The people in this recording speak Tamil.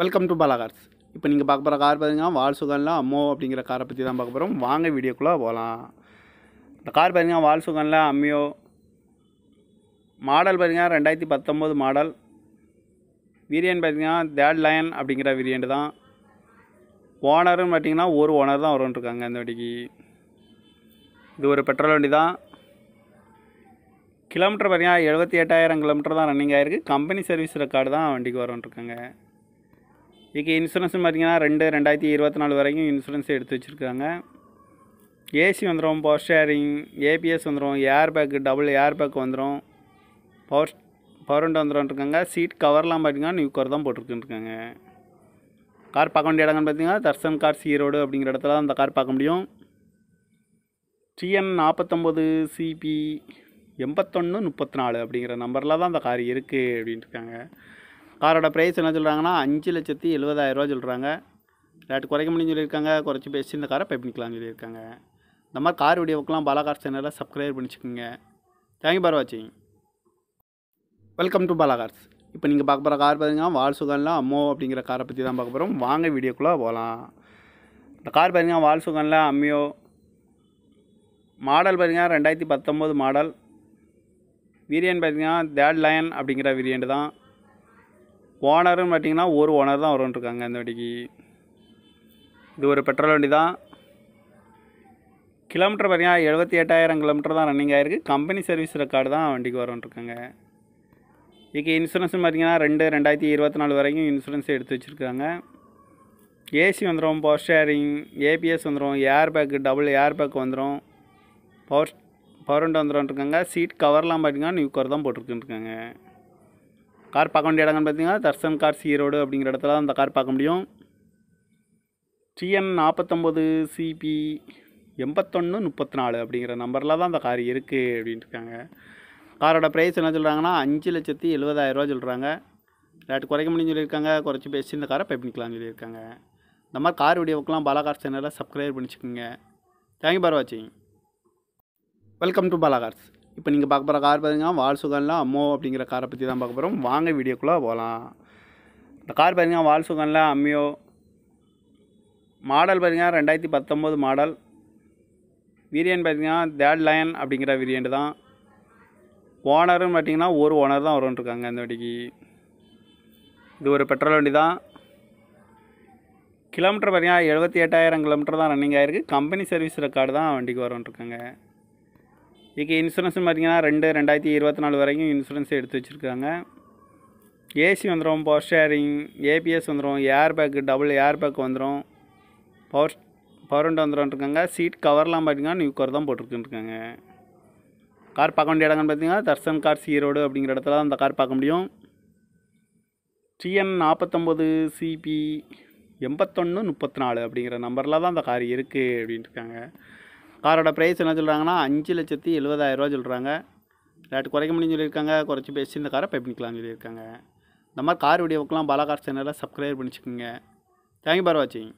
வெல்கம் டு பாலா கார்ஸ் இப்போ நீங்கள் பார்க்க போகிற கார் பார்த்தீங்கன்னா வால் சுகன்லாம் அம்மோ அப்படிங்கிற காரை பற்றி தான் பார்க்க போகிறோம் வாங்க வீடியோக்குள்ளே போகலாம் இந்த கார் பார்த்தீங்கன்னா வால் சுகன்லாம் அம்மியோ மாடல் பார்த்தீங்கன்னா ரெண்டாயிரத்தி பத்தொம்போது மாடல் வீரியன் பார்த்தீங்கன்னா தேட் லயன் அப்படிங்கிற வீரியன்ட் தான் ஓனருன்னு பார்த்தீங்கன்னா ஒரு ஓனர் தான் வரும்னு இருக்காங்க இந்த வண்டிக்கு இது ஒரு பெட்ரோல் வண்டி தான் கிலோமீட்டர் பார்த்தீங்கன்னா எழுபத்தி எட்டாயிரம் கிலோமீட்டர் தான் ரன்னிங் ஆகிருக்கு கம்பெனி சர்வீஸ் ரெக்கார்டு தான் வண்டிக்கு வரும்னு இதுக்கு இன்சூரன்ஸ்னு பார்த்தீங்கன்னா ரெண்டு ரெண்டாயிரத்தி இருபத்தி நாலு வரைக்கும் இன்சூரன்ஸ் எடுத்து வச்சுருக்காங்க ஏசி வந்துடும் பவர் ஷேரிங் ஏபிஎஸ் வந்துடும் airbag double airbag வந்துடும் பவர் பவர் விண்டோ வந்துடும் இருக்காங்க சீட் கவர்லாம் பார்த்திங்கன்னா நியூ கவர் தான் இருக்காங்க கார் பார்க்க வேண்டிய இடங்கள்னு பார்த்தீங்கன்னா தர்சன் கார் சீரோடு அப்படிங்கிற இடத்துல தான் அந்த கார் பார்க்க முடியும் டிஎன் நாற்பத்தொம்போது சிபி எண்பத்தொன்று முப்பத்தி நாலு அப்படிங்கிற நம்பரில் தான் அந்த கார் இருக்குது அப்படின்ட்டுருக்காங்க காரோட ப்ரைஸ் என்ன சொல்கிறாங்கன்னா அஞ்சு லட்சத்தி எழுபதாயிரரூவா சொல்கிறாங்க ரேட்டு குறைக்க முடியும்னு சொல்லியிருக்காங்க குறைச்சி பேசி இந்த காரை பை பண்ணிக்கலாம்னு சொல்லியிருக்காங்க இந்த மாதிரி கார் வீடியோக்கெலாம் பாலாகார் சேனலில் சப்ஸ்கிரைப் பண்ணிச்சுக்கோங்க தேங்க்யூ பார் வாட்சிங் வெல்கம் டு பாலாகார்ஸ் இப்போ நீங்கள் பார்க்க போகிற கார் வால் சுகன்ல அம்மோ அப்படிங்கிற காரை பற்றி தான் பார்க்க போகிறோம் வாங்க வீடியோக்குள்ளே போகலாம் இந்த கார் வால் சுகன்ல அம்மியோ மாடல் பார்த்தீங்கன்னா ரெண்டாயிரத்தி பத்தொம்போது மாடல் வீரியன் பார்த்தீங்கன்னா தேட் லயன் அப்படிங்கிற வீரியன்ட் தான் ஓனருன்னு பார்த்தீங்கன்னா ஒரு ஓனர் தான் வரும்ன்ட்ருக்காங்க இந்த வண்டிக்கு இது ஒரு பெட்ரோல் வண்டி தான் கிலோமீட்டர் பார்த்தீங்கன்னா எழுபத்தி எட்டாயிரம் கிலோமீட்டர் தான் ரன்னிங் ஆகிருக்கு கம்பெனி சர்வீஸ் ரெக்கார்டு தான் வண்டிக்கு வரும்ன்ட்ருக்காங்க இதுக்கு இன்சூரன்ஸ் பார்த்திங்கன்னா ரெண்டு ரெண்டாயிரத்தி இருபத்தி நாலு வரைக்கும் இன்சூரன்ஸ் எடுத்து வச்சுருக்காங்க ஏசி வந்துடும் பவர் ஷேரிங் ஏபிஎஸ் வந்துடும் airbag double airbag வந்துடும் பவர் பவர் வந்துடும் இருக்காங்க சீட் கவர்லாம் பார்த்தீங்கன்னா நியூ கவர் தான் இருக்காங்க கார் பார்க்க வேண்டிய இடங்கள்னு பார்த்தீங்கன்னா தர்சன் கார் ஈரோடு அப்படிங்கிற இடத்துல தான் அந்த கார் பார்க்க முடியும் டிஎன் நாற்பத்தொம்போது சிபி எண்பத்தொன்று முப்பத்தி நாலு அப்படிங்கிற நம்பரில் தான் அந்த கார் இருக்குது அப்படின்ட்டு இருக்காங்க காரோட ப்ரைஸ் என்ன சொல்கிறாங்கன்னா அஞ்சு லட்சத்தி எழுபதாயிரரூவா சொல்கிறாங்க ரேட்டு குறைக்க முடியும்னு சொல்லியிருக்காங்க குறைச்சி பேசி இந்த காரை பே பண்ணிக்கலாம்னு சொல்லியிருக்காங்க இந்த மாதிரி கார் வீடியோக்கெலாம் பாலாகார் சேனலில் சப்ஸ்கிரைப் பண்ணிச்சுக்கோங்க தேங்க்யூ பார் வாட்சிங் வெல்கம் டு பாலாகார்ஸ் இப்போ நீங்கள் பார்க்க போகிற கார் பார்த்தீங்கன்னா வால்சுகன்லாம் அம்மோ அப்படிங்கிற காரை பற்றி தான் பார்க்க போகிறோம் வாங்க வீடியோக்குள்ளே போகலாம் இந்த கார் பார்த்தீங்கன்னா வால்சுகன்லாம் அம்மியோ மாடல் பார்த்தீங்கன்னா ரெண்டாயிரத்தி பத்தொம்போது மாடல் விரியன் பார்த்தீங்கன்னா தேட் லயன் அப்படிங்கிற விரியன்ட் தான் ஓனருன்னு பார்த்தீங்கன்னா ஒரு ஓனர் தான் வரும்னு இருக்காங்க இந்த வண்டிக்கு இது ஒரு பெட்ரோல் வண்டி தான் கிலோமீட்டர் பார்த்தீங்கன்னா எழுபத்தி எட்டாயிரம் கிலோமீட்டர் தான் ரன்னிங் ஆகிருக்கு கம்பெனி சர்வீஸ் ரெக்கார்டு தான் வண்டிக்கு வரும்னு இருக்காங்க இதுக்கு இன்சூரன்ஸ்னு பார்த்தீங்கன்னா ரெண்டு ரெண்டாயிரத்தி இருபத்தி நாலு வரைக்கும் இன்சூரன்ஸ் எடுத்து வச்சுருக்காங்க ஏசி வந்துடும் பவர் ஸ்டேரிங் ஏபிஎஸ் வந்துடும் airbag double airbag வந்துடும் பவர் பவர் ஒன்று வந்துடும் இருக்காங்க சீட் கவர்லாம் பார்த்தீங்கன்னா நியூ கவர் தான் போட்டிருக்குருக்காங்க கார் பார்க்க வேண்டிய இடங்கன்னு பார்த்தீங்கன்னா தர்சன் கார் சீரோடு அப்படிங்கிற இடத்துல தான் அந்த கார் பார்க்க முடியும் டிஎன் நாற்பத்தொம்போது சிபி எண்பத்தொன்று முப்பத்தி நாலு அப்படிங்கிற நம்பரில் தான் அந்த கார் இருக்குது அப்படின்ட்டு இருக்காங்க காரோட ப்ரைஸ் என்ன சொல்கிறாங்கன்னா அஞ்சு லட்சத்தி ரூபா சொல்கிறாங்க ரேட்டு குறைக்க முடியும்னு சொல்லியிருக்காங்க குறைச்சி பேசி இந்த காரை பை பண்ணிக்கலாம்னு சொல்லியிருக்காங்க இந்த மாதிரி கார் வீடியோக்கெலாம் பாலா கார் சேனலில் சப்ஸ்கிரைப் பண்ணிச்சுக்கோங்க தேங்க்யூ பார் வாட்சிங்